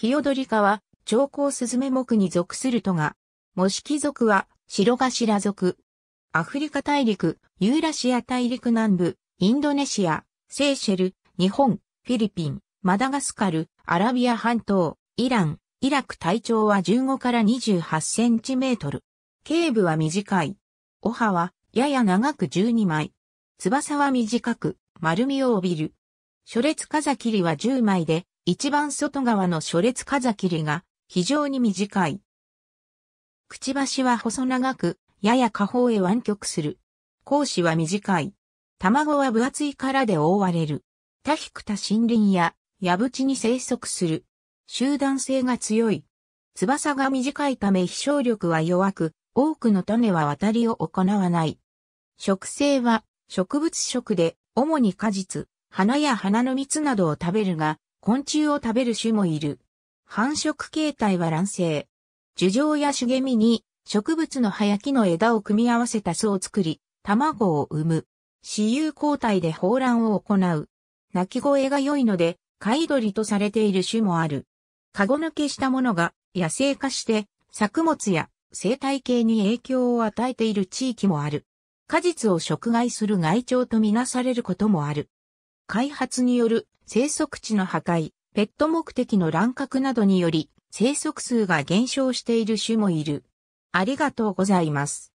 ヒヨドリカは、長江スズメ目に属するとが、モシキ族は、白頭族。アフリカ大陸、ユーラシア大陸南部、インドネシア、セーシェル、日本、フィリピン、マダガスカル、アラビア半島、イラン、イラク体長は15から28センチメートル。頸部は短い。お歯はやや長く12枚。翼は短く、丸みを帯びる。初列ザキリは10枚で、一番外側の初列風切りが非常に短い。くちばしは細長く、やや下方へ湾曲する。講子は短い。卵は分厚い殻で覆われる。多ひくた森林や、矢口に生息する。集団性が強い。翼が短いため飛翔力は弱く、多くの種は渡りを行わない。植生は植物食で、主に果実、花や花の蜜などを食べるが、昆虫を食べる種もいる。繁殖形態は卵生。樹上や茂みに植物の葉や木の枝を組み合わせた巣を作り、卵を産む。雌雄交代で抱卵を行う。鳴き声が良いので、貝鳥とされている種もある。カゴ抜けしたものが野生化して作物や生態系に影響を与えている地域もある。果実を食害する害鳥とみなされることもある。開発による生息地の破壊、ペット目的の乱獲などにより、生息数が減少している種もいる。ありがとうございます。